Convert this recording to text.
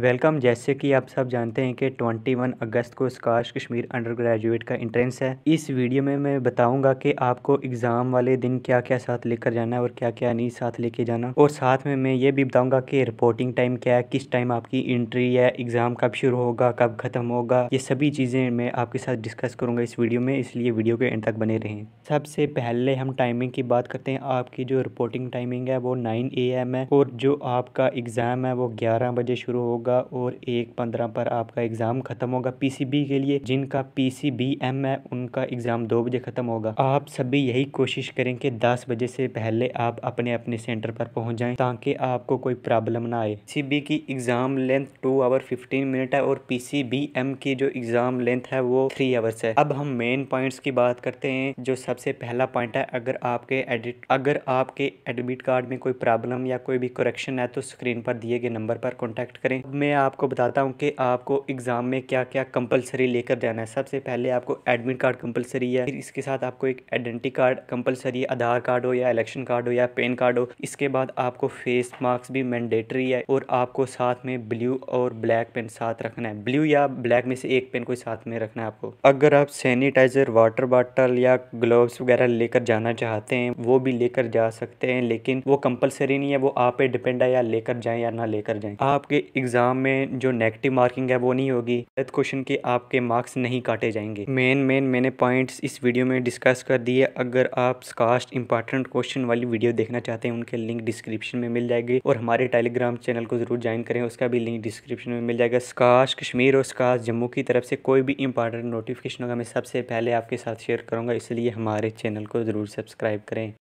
welcome जैसे कि आप सब जानते हैं कि 21 अगस्त को स्काश कश्मीर अंडर ग्रेजुएट का इंट्रेंस है इस वीडियो में मैं बताऊंगा कि आपको एग्ज़ाम वाले दिन क्या क्या साथ लेकर जाना है और क्या क्या नहीं साथ लेके जाना और साथ में मैं ये भी बताऊंगा कि रिपोर्टिंग टाइम क्या है किस टाइम आपकी एंट्री है एग्ज़ाम कब शुरू होगा कब ख़त्म होगा ये सभी चीज़ें मैं आपके साथ डिस्कस करूँगा इस वीडियो में इसलिए वीडियो के एंड तक बने रहें सबसे पहले हम टाइमिंग की बात करते हैं आपकी जो रिपोर्टिंग टाइमिंग है वो नाइन ए है और जो आपका एग्ज़ाम है वो ग्यारह बजे शुरू होगा होगा और एक पंद्रह पर आपका एग्ज़ाम ख़त्म होगा पीसीबी के लिए जिनका पीसीबीएम है उनका एग्ज़ाम दो बजे ख़त्म होगा आप सभी यही कोशिश करें कि दस बजे से पहले आप अपने अपने सेंटर पर पहुँच जाएं ताकि आपको कोई प्रॉब्लम ना आए पीसीबी की exam length two hour fifteen minute है और एम की जो एग्ज़ाम लेंथ है वो थ्री आवर्स है अब हम मेन पॉइंट की बात करते हैं जो सबसे पहला पॉइंट है अगर आपके एडिट अगर आपके एडमिट कार्ड में कोई प्रॉब्लम या कोई भी करेक्शन है तो स्क्रीन पर दिए गए नंबर पर कॉन्टेक्ट करें मैं आपको बताता हूँ कि आपको एग्ज़ाम में क्या क्या कंपलसरी लेकर जाना है सबसे पहले आपको एडमिट कार्ड कंपलसरी है फिर इसके साथ आपको एक आइडेंटिटी कार्ड कंपलसरी है आधार कार्ड हो या इलेक्शन कार्ड हो या पेन कार्ड हो इसके बाद आपको फेस मास्क भी मैंडेटरी है और आपको साथ में ब्लू और ब्लैक पेन साथ रखना है ब्लू या ब्लैक में से एक पेन को साथ में रखना है आपको अगर आप सैनिटाइज़र वाटर बॉटल या ग्लोव वगैरह लेकर जाना चाहते हैं वो भी लेकर जा सकते हैं लेकिन वो कंपलसरी नहीं है वो आप पे डिपेंड है या लेकर जाए या ना लेकर जाए आपके एग्जाम एग्ज़ाम में जो नेगेटिव मार्किंग है वो नहीं होगी डेथ क्वेश्चन के आपके मार्क्स नहीं काटे जाएंगे मेन मेन मैंने पॉइंट्स इस वीडियो में डिस्कस कर दिए अगर आप कास्ट इंपॉर्टेंट क्वेश्चन वाली वीडियो देखना चाहते हैं उनके लिंक डिस्क्रिप्शन में मिल जाएगी और हमारे टेलीग्राम चैनल को ज़रूर ज्वाइन करें उसका भी लिंक डिस्क्रिप्शन में मिल जाएगा स्काश कश्मीर और स्काश जम्मू की तरफ से कोई भी इंपॉर्टेंट नोटिफिकेशन होगा मैं सबसे पहले आपके साथ शेयर करूँगा इसलिए हमारे चैनल को ज़रूर सब्सक्राइब करें